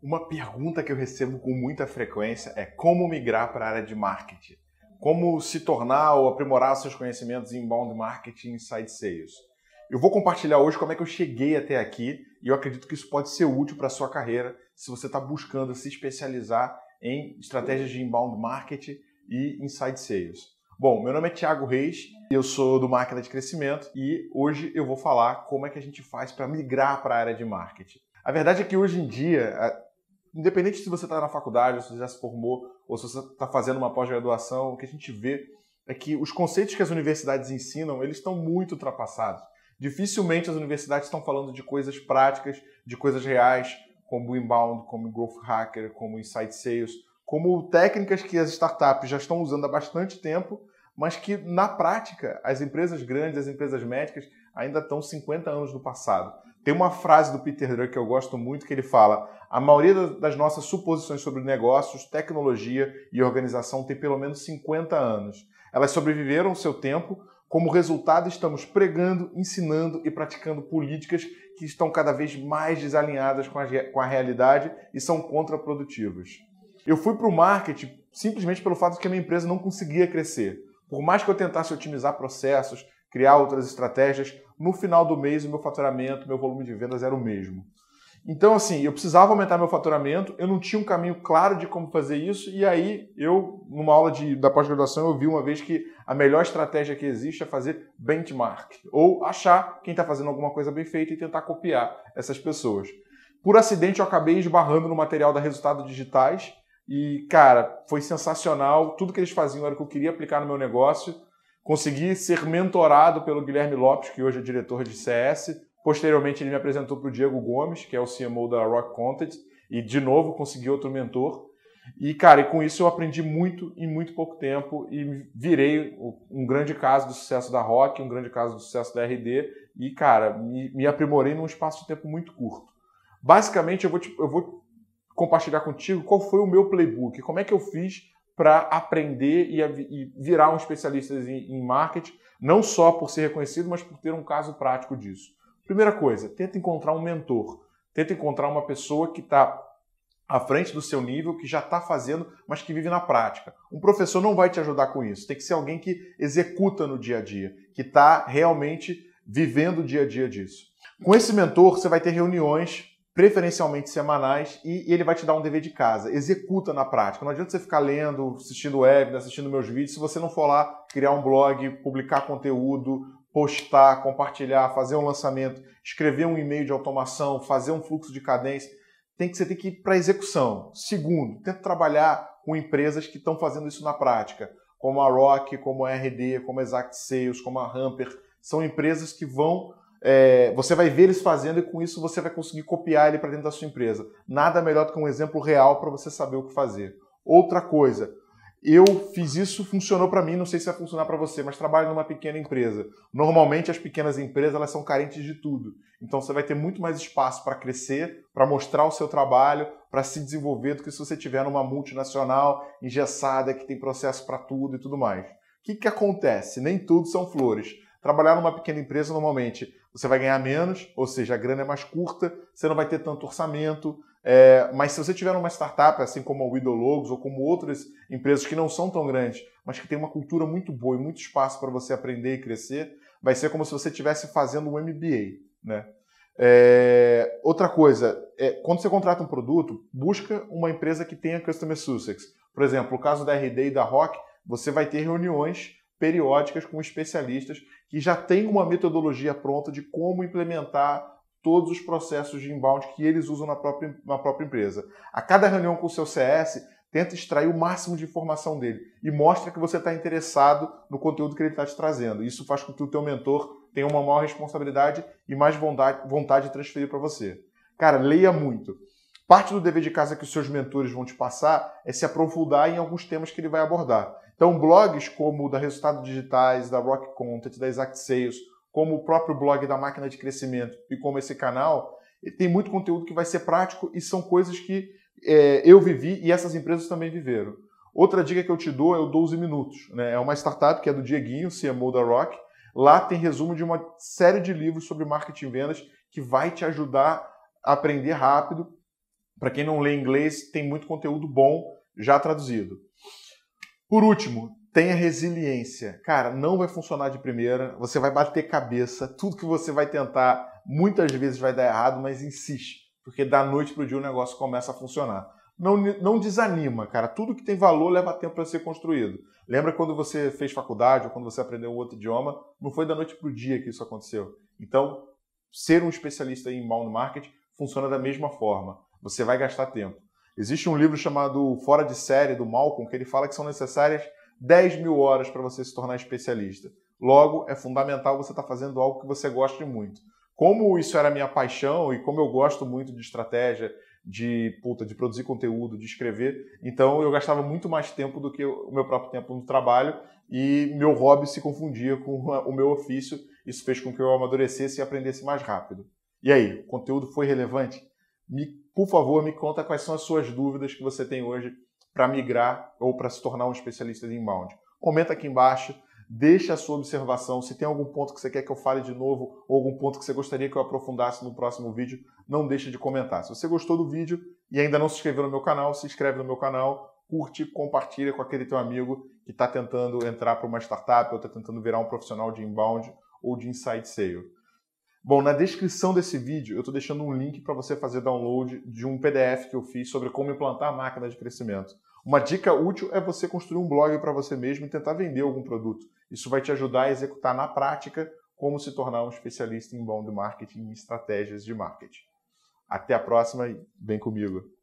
Uma pergunta que eu recebo com muita frequência é como migrar para a área de marketing? Como se tornar ou aprimorar seus conhecimentos em inbound marketing e inside sales? Eu vou compartilhar hoje como é que eu cheguei até aqui e eu acredito que isso pode ser útil para a sua carreira se você está buscando se especializar em estratégias de inbound marketing e inside sales. Bom, meu nome é Thiago Reis, eu sou do Máquina de Crescimento e hoje eu vou falar como é que a gente faz para migrar para a área de marketing. A verdade é que hoje em dia independente se você está na faculdade, se você já se formou, ou se você está fazendo uma pós-graduação, o que a gente vê é que os conceitos que as universidades ensinam, eles estão muito ultrapassados. Dificilmente as universidades estão falando de coisas práticas, de coisas reais, como inbound, como growth hacker, como insight sales, como técnicas que as startups já estão usando há bastante tempo, mas que na prática as empresas grandes, as empresas médicas ainda estão 50 anos no passado. Tem uma frase do Peter Drucker que eu gosto muito que ele fala: a maioria das nossas suposições sobre negócios, tecnologia e organização tem pelo menos 50 anos. Elas sobreviveram ao seu tempo. Como resultado, estamos pregando, ensinando e praticando políticas que estão cada vez mais desalinhadas com a, com a realidade e são contraprodutivas. Eu fui para o marketing simplesmente pelo fato de que a minha empresa não conseguia crescer. Por mais que eu tentasse otimizar processos, criar outras estratégias, no final do mês, o meu faturamento, meu volume de vendas era o mesmo. Então, assim, eu precisava aumentar meu faturamento, eu não tinha um caminho claro de como fazer isso, e aí eu, numa aula de, da pós-graduação, eu vi uma vez que a melhor estratégia que existe é fazer benchmark, ou achar quem está fazendo alguma coisa bem feita e tentar copiar essas pessoas. Por acidente, eu acabei esbarrando no material da Resultados Digitais, e, cara, foi sensacional, tudo que eles faziam era o que eu queria aplicar no meu negócio, Consegui ser mentorado pelo Guilherme Lopes, que hoje é diretor de CS. Posteriormente, ele me apresentou para o Diego Gomes, que é o CMO da Rock Content. E, de novo, consegui outro mentor. E, cara, e com isso eu aprendi muito em muito pouco tempo e virei um grande caso do sucesso da Rock, um grande caso do sucesso da RD. E, cara, me, me aprimorei num espaço de tempo muito curto. Basicamente, eu vou, te, eu vou compartilhar contigo qual foi o meu playbook, como é que eu fiz para aprender e, e, virar um especialista em, em marketing, não só por ser reconhecido, mas por ter um caso prático disso. Primeira coisa, tenta encontrar um mentor, tenta encontrar uma pessoa que está à frente do seu nível, que já está fazendo, mas que vive na prática. Um professor não vai te ajudar com isso. Tem que ser alguém que executa no dia a dia, que está realmente vivendo o dia a dia disso. Com esse mentor, você vai ter reuniões preferencialmente semanais, e ele vai te dar um dever de casa. Executa na prática. Não adianta você ficar lendo, assistindo web, assistindo meus vídeos, se você não for lá criar um blog, publicar conteúdo, postar, compartilhar, fazer um lançamento, escrever um e-mail de automação, fazer um fluxo de cadência. Tem que você tem que ir para execução. Segundo, tenta trabalhar com empresas que estão fazendo isso na prática, como a Rock, como a RD, como a Exact Sales, como a Hamper. São empresas que vão é, você vai ver eles fazendo e com isso você vai conseguir copiar ele para dentro da sua empresa. Nada melhor do que um exemplo real para você saber o que fazer. Outra coisa, eu fiz isso, funcionou para mim, não sei se vai funcionar para você, mas trabalho numa pequena empresa. Normalmente as pequenas empresas elas são carentes de tudo. Então você vai ter muito mais espaço para crescer, para mostrar o seu trabalho, para se desenvolver do que se você tiver numa multinacional engessada que tem processo para tudo e tudo mais. O que, que acontece? Nem tudo são flores Trabalhar numa pequena empresa, normalmente, você vai ganhar menos, ou seja, a grana é mais curta, você não vai ter tanto orçamento. É, mas se você tiver numa startup, assim como a Widow Logos ou como outras empresas que não são tão grandes, mas que tem uma cultura muito boa e muito espaço para você aprender e crescer, vai ser como se você estivesse fazendo um MBA, né? É, outra coisa, é, quando você contrata um produto, busca uma empresa que tenha customer success. Por exemplo, o caso da RD e da Rock, você vai ter reuniões periódicas com especialistas que já têm uma metodologia pronta de como implementar todos os processos de inbound que eles usam na própria, na própria empresa. A cada reunião com o seu CS, tenta extrair o máximo de informação dele e mostra que você está interessado no conteúdo que ele está te trazendo. Isso faz com que o teu mentor tenha uma maior responsabilidade e mais vontade, vontade de transferir para você. Cara, leia muito. Parte do dever de casa que os seus mentores vão te passar é se aprofundar em alguns temas que ele vai abordar. Então, blogs como o da Resultados Digitais, da Rock Content, da Exact Sales, como o próprio blog da Máquina de Crescimento e como esse canal, tem muito conteúdo que vai ser prático e são coisas que é, eu vivi e essas empresas também viveram. Outra dica que eu te dou é o 12 Minutos. Né? É uma startup que é do Dieguinho, CMO da Rock. Lá tem resumo de uma série de livros sobre marketing e vendas que vai te ajudar a aprender rápido para quem não lê inglês, tem muito conteúdo bom já traduzido. Por último, tenha resiliência. Cara, não vai funcionar de primeira, você vai bater cabeça, tudo que você vai tentar muitas vezes vai dar errado, mas insiste, porque da noite para o dia o negócio começa a funcionar. Não, não desanima, cara. Tudo que tem valor leva tempo para ser construído. Lembra quando você fez faculdade ou quando você aprendeu outro idioma? Não foi da noite para o dia que isso aconteceu. Então, ser um especialista em inbound marketing funciona da mesma forma. Você vai gastar tempo. Existe um livro chamado Fora de Série, do Malcolm, que ele fala que são necessárias 10 mil horas para você se tornar especialista. Logo, é fundamental você estar tá fazendo algo que você goste muito. Como isso era minha paixão e como eu gosto muito de estratégia, de puta, de produzir conteúdo, de escrever, então eu gastava muito mais tempo do que o meu próprio tempo no trabalho e meu hobby se confundia com o meu ofício. Isso fez com que eu amadurecesse e aprendesse mais rápido. E aí, o conteúdo foi relevante? Me por favor, me conta quais são as suas dúvidas que você tem hoje para migrar ou para se tornar um especialista de inbound. Comenta aqui embaixo, deixa a sua observação. Se tem algum ponto que você quer que eu fale de novo ou algum ponto que você gostaria que eu aprofundasse no próximo vídeo, não deixa de comentar. Se você gostou do vídeo e ainda não se inscreveu no meu canal, se inscreve no meu canal, curte, compartilha com aquele teu amigo que está tentando entrar para uma startup ou está tentando virar um profissional de inbound ou de inside sale. Bom, na descrição desse vídeo eu estou deixando um link para você fazer download de um PDF que eu fiz sobre como implantar máquina de crescimento. Uma dica útil é você construir um blog para você mesmo e tentar vender algum produto. Isso vai te ajudar a executar na prática como se tornar um especialista em de marketing e estratégias de marketing. Até a próxima e vem comigo!